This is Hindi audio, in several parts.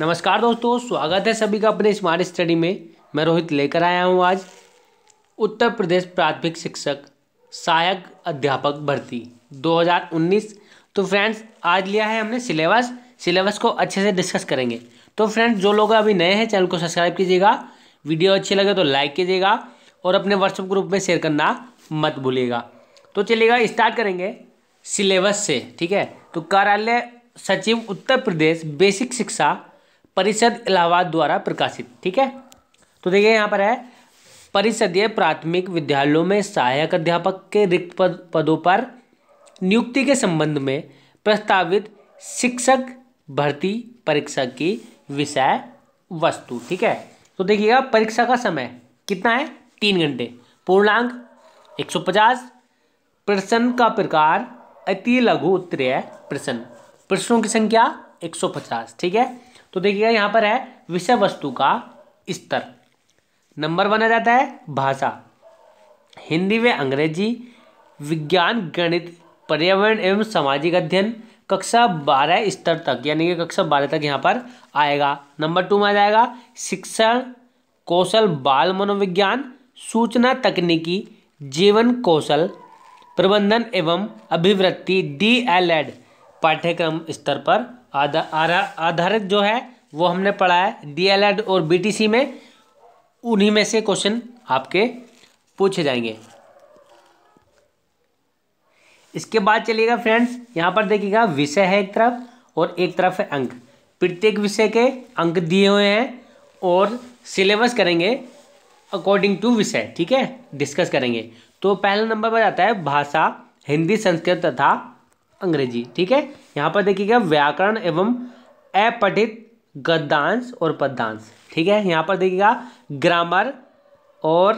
नमस्कार दोस्तों स्वागत है सभी का अपने स्मार्ट स्टडी में मैं रोहित लेकर आया हूं आज उत्तर प्रदेश प्राथमिक शिक्षक सहायक अध्यापक भर्ती 2019 तो फ्रेंड्स आज लिया है हमने सिलेबस सिलेबस को अच्छे से डिस्कस करेंगे तो फ्रेंड्स जो लोग अभी नए हैं चैनल को सब्सक्राइब कीजिएगा वीडियो अच्छी लगे तो लाइक कीजिएगा और अपने व्हाट्सएप ग्रुप में शेयर करना मत भूलिएगा तो चलिएगा स्टार्ट करेंगे सिलेबस से ठीक है तो कार्यालय सचिव उत्तर प्रदेश बेसिक शिक्षा परिषद इलाहाबाद द्वारा प्रकाशित ठीक है तो देखिए यहाँ पर है परिषदीय प्राथमिक विद्यालयों में सहायक अध्यापक के रिक्त पद, पदों पर नियुक्ति के संबंध में प्रस्तावित शिक्षक भर्ती परीक्षा की विषय वस्तु ठीक है तो देखिएगा परीक्षा का समय कितना है तीन घंटे पूर्णांक 150 प्रश्न का प्रकार अति लघु उत्तरीय प्रश्न प्रश्नों की संख्या 150 ठीक है तो देखिएगा यहाँ पर है विषय वस्तु का स्तर नंबर वन आ जाता है भाषा हिंदी में अंग्रेजी विज्ञान गणित पर्यावरण एवं सामाजिक अध्ययन कक्षा बारह स्तर तक यानी कि कक्षा बारह तक यहाँ पर आएगा नंबर टू में आ जाएगा शिक्षण कौशल बाल मनोविज्ञान सूचना तकनीकी जीवन कौशल प्रबंधन एवं अभिवृत्ति डी एल एड पाठ्यक्रम स्तर पर आधारित जो है वो हमने पढ़ा है डीएलएड और बीटीसी में उन्हीं में से क्वेश्चन आपके पूछे जाएंगे इसके बाद चलिएगा फ्रेंड्स यहाँ पर देखिएगा विषय है एक तरफ और एक तरफ है अंक प्रत्येक विषय के अंक दिए हुए हैं और सिलेबस करेंगे अकॉर्डिंग टू विषय ठीक है डिस्कस करेंगे तो पहला नंबर पर आता है भाषा हिंदी संस्कृत तथा अंग्रेजी ठीक है यहाँ पर देखिएगा व्याकरण एवं अपठित गद्यांश और पद्यांश ठीक है यहाँ पर देखिएगा ग्रामर और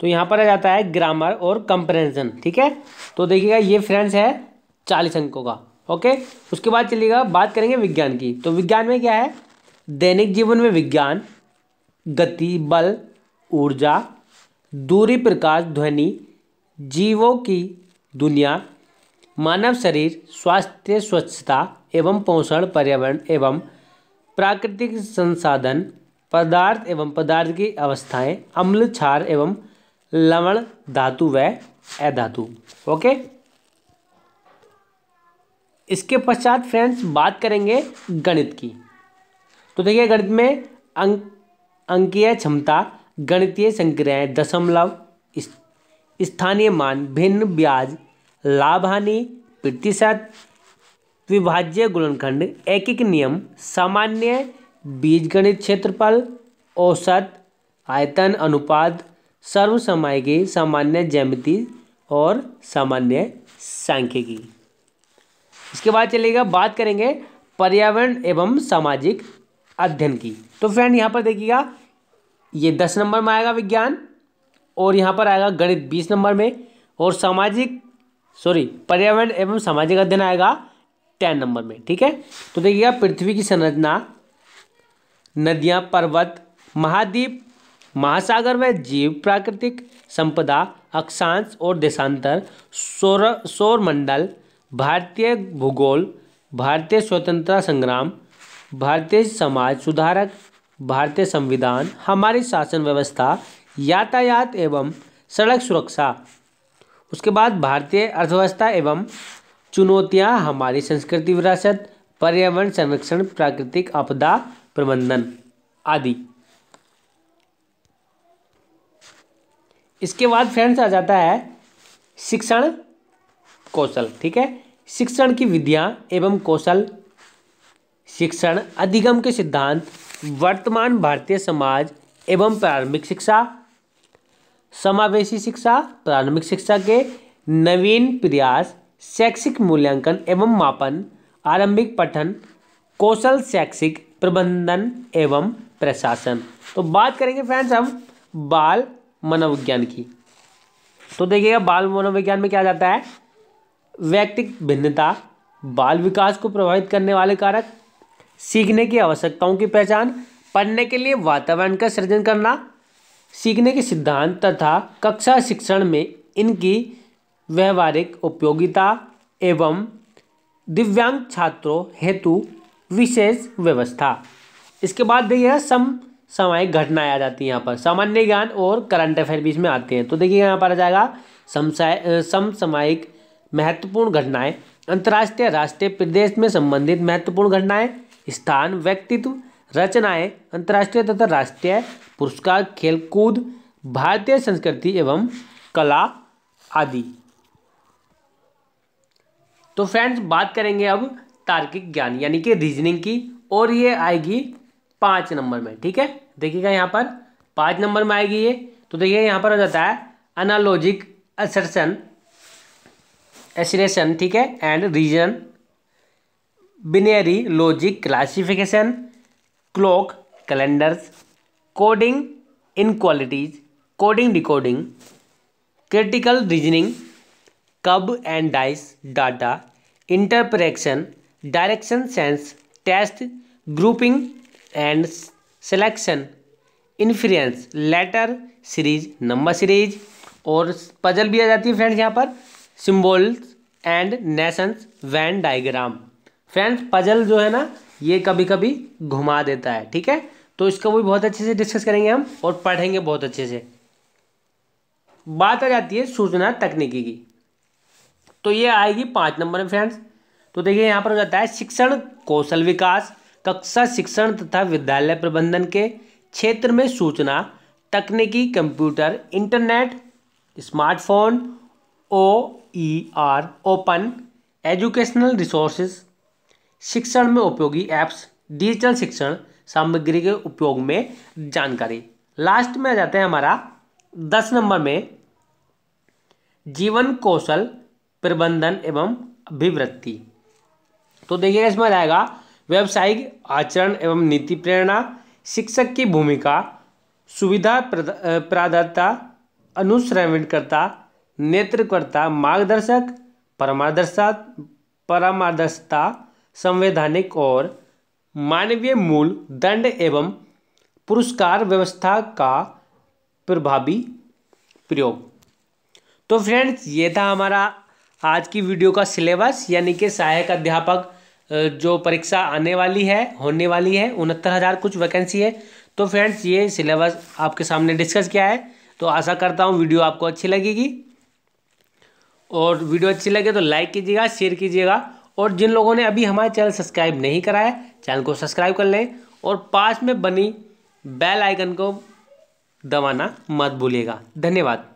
तो यहाँ पर आ जाता है ग्रामर और कंपेरिजन ठीक है तो देखिएगा ये फ्रेंड्स है चालीस अंकों का ओके उसके बाद चलिएगा बात करेंगे विज्ञान की तो विज्ञान में क्या है दैनिक जीवन में विज्ञान गति बल ऊर्जा दूरी प्रकाश ध्वनि जीवों की दुनिया मानव शरीर स्वास्थ्य स्वच्छता एवं पोषण पर्यावरण एवं प्राकृतिक संसाधन पदार्थ एवं पदार्थ की अवस्थाएं अम्ल क्षार एवं लवण धातु व अधातु ओके इसके पश्चात फ्रेंड्स बात करेंगे गणित की तो देखिए गणित में अंक अंकीय क्षमता गणितीय संक्रियाएं दशमलव स्थानीय मान भिन्न ब्याज लाभ हानि प्रतिशत विभाज्य गुणनखंड एक एक नियम सामान्य बीजगणित क्षेत्रफल औसत आयतन अनुपात सर्व समय की सामान्य जैमिति और सामान्य सांख्यिकी इसके बाद चलेगा बात करेंगे पर्यावरण एवं सामाजिक अध्ययन की तो फ्रेंड यहाँ पर देखिएगा ये दस नंबर में आएगा विज्ञान और यहाँ पर आएगा गणित बीस नंबर में और सामाजिक सॉरी पर्यावरण एवं सामाजिक अध्ययन आएगा टेन नंबर में ठीक है तो देखिएगा पृथ्वी की संरचना नदियाँ पर्वत महाद्वीप महासागर में जीव प्राकृतिक संपदा अक्षांश और देशांतर सौर मंडल भारतीय भूगोल भारतीय स्वतंत्रता संग्राम भारतीय समाज सुधारक भारतीय संविधान हमारी शासन व्यवस्था यातायात एवं सड़क सुरक्षा उसके बाद भारतीय अर्थव्यवस्था एवं चुनौतियां हमारी संस्कृति विरासत पर्यावरण संरक्षण प्राकृतिक आपदा प्रबंधन आदि इसके बाद फ्रेंड्स आ जाता है शिक्षण कौशल ठीक है शिक्षण की विधियां एवं कौशल शिक्षण अधिगम के सिद्धांत वर्तमान भारतीय समाज एवं प्रारंभिक शिक्षा समावेशी शिक्षा प्रारंभिक शिक्षा के नवीन प्रयास शैक्षिक मूल्यांकन एवं मापन आरंभिक पठन कौशल शैक्षिक प्रबंधन एवं प्रशासन तो बात करेंगे फ्रेंड्स हम बाल मनोविज्ञान की तो देखिएगा बाल मनोविज्ञान में क्या जाता है व्यक्तिक भिन्नता बाल विकास को प्रभावित करने वाले कारक सीखने की आवश्यकताओं की पहचान पढ़ने के लिए वातावरण का सृजन करना सीखने के सिद्धांत तथा कक्षा शिक्षण में इनकी व्यवहारिक उपयोगिता एवं दिव्यांग छात्रों हेतु विशेष व्यवस्था इसके बाद देखिए सम समय घटनाएं आ जाती हैं यहाँ पर सामान्य ज्ञान और करंट अफेयर बीच में आते हैं तो देखिए यहाँ पर आ जाएगा समसाय समसामायिक महत्वपूर्ण घटनाएं अंतर्राष्ट्रीय राष्ट्रीय प्रदेश में संबंधित महत्वपूर्ण घटनाएं स्थान व्यक्तित्व रचनाएं अंतर्राष्ट्रीय तथा राष्ट्रीय पुरस्कार खेलकूद भारतीय संस्कृति एवं कला आदि तो फ्रेंड्स बात करेंगे अब तार्किक ज्ञान यानी कि रीजनिंग की और ये आएगी पाँच नंबर में ठीक है देखिएगा यहाँ पर पाँच नंबर में आएगी ये तो देखिए यहाँ पर हो जाता है अनालॉजिक असरसन एसिरेशन ठीक है and reason binary logic classification clock calendars coding inequalities coding decoding critical reasoning cube and dice data interpretation direction sense test grouping and selection influence letter series number series और पजल भी आ जाती है फ्रेंड्स यहाँ पर symbols and nations Venn diagram friends puzzle जो है ना ये कभी कभी घुमा देता है ठीक है तो इसका भी बहुत अच्छे से डिस्कस करेंगे हम और पढ़ेंगे बहुत अच्छे से बात आ जाती है सूचना तकनीकी की तो ये आएगी पाँच नंबर में फ्रेंड्स तो देखिए यहाँ पर हो जाता है शिक्षण कौशल विकास कक्षा शिक्षण तथा विद्यालय प्रबंधन के क्षेत्र में सूचना तकनीकी computer internet smartphone O E R open educational resources शिक्षण में उपयोगी एप्स डिजिटल शिक्षण सामग्री के उपयोग में जानकारी लास्ट में आ जाते हैं हमारा दस नंबर में जीवन कौशल प्रबंधन एवं अभिवृत्ति तो देखिएगा इसमें जाएगा व्यावसायिक आचरण एवं नीति प्रेरणा शिक्षक की भूमिका सुविधा प्रदाता अनुश्रवणकर्ता नेतृकर्ता मार्गदर्शक परमादर्शा परमादर्शता संवैधानिक और मानवीय मूल दंड एवं पुरस्कार व्यवस्था का प्रभावी प्रयोग तो फ्रेंड्स ये था हमारा आज की वीडियो का सिलेबस यानी कि सहायक अध्यापक जो परीक्षा आने वाली है होने वाली है उनहत्तर हज़ार कुछ वैकेंसी है तो फ्रेंड्स ये सिलेबस आपके सामने डिस्कस किया है तो आशा करता हूँ वीडियो आपको अच्छी लगेगी और वीडियो अच्छी लगे तो लाइक कीजिएगा शेयर कीजिएगा और जिन लोगों ने अभी हमारे चैनल सब्सक्राइब नहीं कराया चैनल को सब्सक्राइब कर लें और पास में बनी बेल आइकन को दबाना मत भूलिएगा धन्यवाद